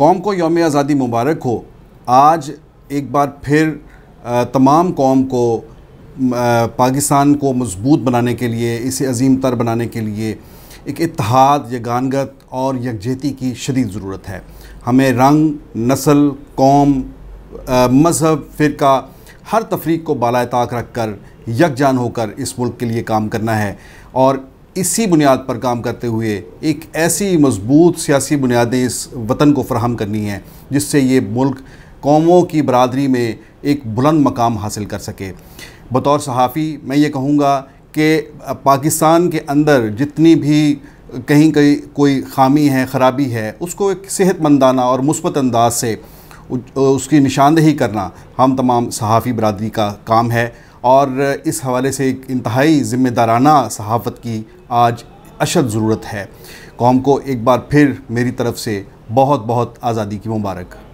कौम को योम आज़ादी मुबारक हो आज एक बार फिर तमाम कौम को पाकिस्तान को मजबूत बनाने के लिए इसे अजीम तर बनाने के लिए एक इतिहाद यगानगत और यकजहती की शदीद ज़रूरत है हमें रंग नस्ल कौम मज़हब फ़िरका हर तफरीक को बाला ताक रख कर यकजान होकर इस मुल्क के लिए काम करना है और इसी बुनियाद पर काम करते हुए एक ऐसी मजबूत सियासी बुनियादें इस वतन को फ्राहम करनी हैं जिससे ये मुल्क कौमों की बरदरी में एक बुलंद मकाम हासिल कर सके बतौर सहाफ़ी मैं ये कहूँगा कि पाकिस्तान के अंदर जितनी भी कहीं कहीं कोई खामी है ख़राबी है उसको एक सेहतमंदाना और मुस्बत अंदाज से उसकी निशानदेही करना हम तमाम सहाफ़ी बरदरी का काम है और इस हवाले से एक इंतहाई ज़िम्मेदाराना सहाफ़त की आज अशद ज़रूरत है कौम को एक बार फिर मेरी तरफ़ से बहुत बहुत आज़ादी की मुबारक